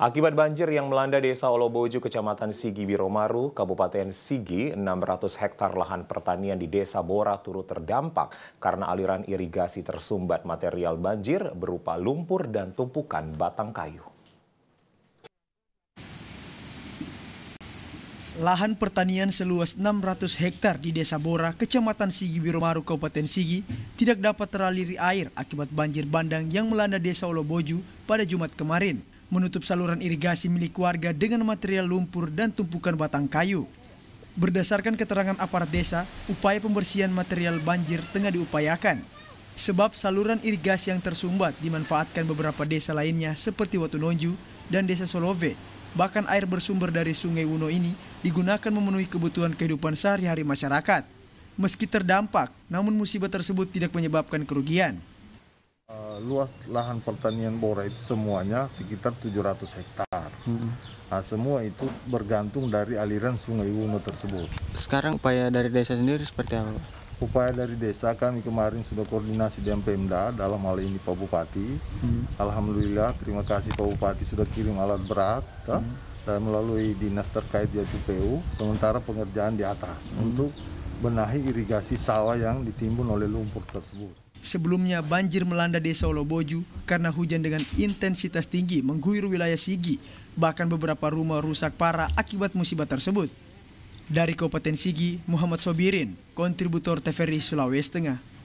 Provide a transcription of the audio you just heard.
Akibat banjir yang melanda desa Olobojo, kecamatan Sigi Biromaru, Kabupaten Sigi, 600 hektar lahan pertanian di desa Bora turut terdampak karena aliran irigasi tersumbat material banjir berupa lumpur dan tumpukan batang kayu. Lahan pertanian seluas 600 hektar di Desa Bora, Kecamatan Sigi Biromaru, Kabupaten Sigi, tidak dapat teraliri air akibat banjir bandang yang melanda Desa Oloboju pada Jumat kemarin menutup saluran irigasi milik warga dengan material lumpur dan tumpukan batang kayu. Berdasarkan keterangan aparat desa, upaya pembersihan material banjir tengah diupayakan. Sebab saluran irigasi yang tersumbat dimanfaatkan beberapa desa lainnya seperti Watunonju dan Desa Solove. Bahkan air bersumber dari Sungai Wuno ini digunakan memenuhi kebutuhan kehidupan sehari-hari masyarakat. Meski terdampak, namun musibah tersebut tidak menyebabkan kerugian. Eh, luas lahan pertanian Bora itu semuanya sekitar 700 hektar. Hmm. Nah, semua itu bergantung dari aliran Sungai Wungu tersebut. Sekarang upaya dari desa sendiri seperti apa? Upaya dari desa kami kemarin sudah koordinasi dengan Pemda dalam hal ini Pak Bupati. Hmm. Alhamdulillah terima kasih Pak Bupati sudah kirim alat berat. Ya, hmm. Dan eh, melalui dinas terkait yaitu PU, sementara pengerjaan di atas hmm. untuk benahi irigasi sawah yang ditimbun oleh lumpur tersebut. Sebelumnya banjir melanda desa Oloboju karena hujan dengan intensitas tinggi mengguyur wilayah Sigi, bahkan beberapa rumah rusak parah akibat musibah tersebut. Dari Kabupaten Sigi, Muhammad Sobirin, kontributor TVRI Sulawesi Tengah.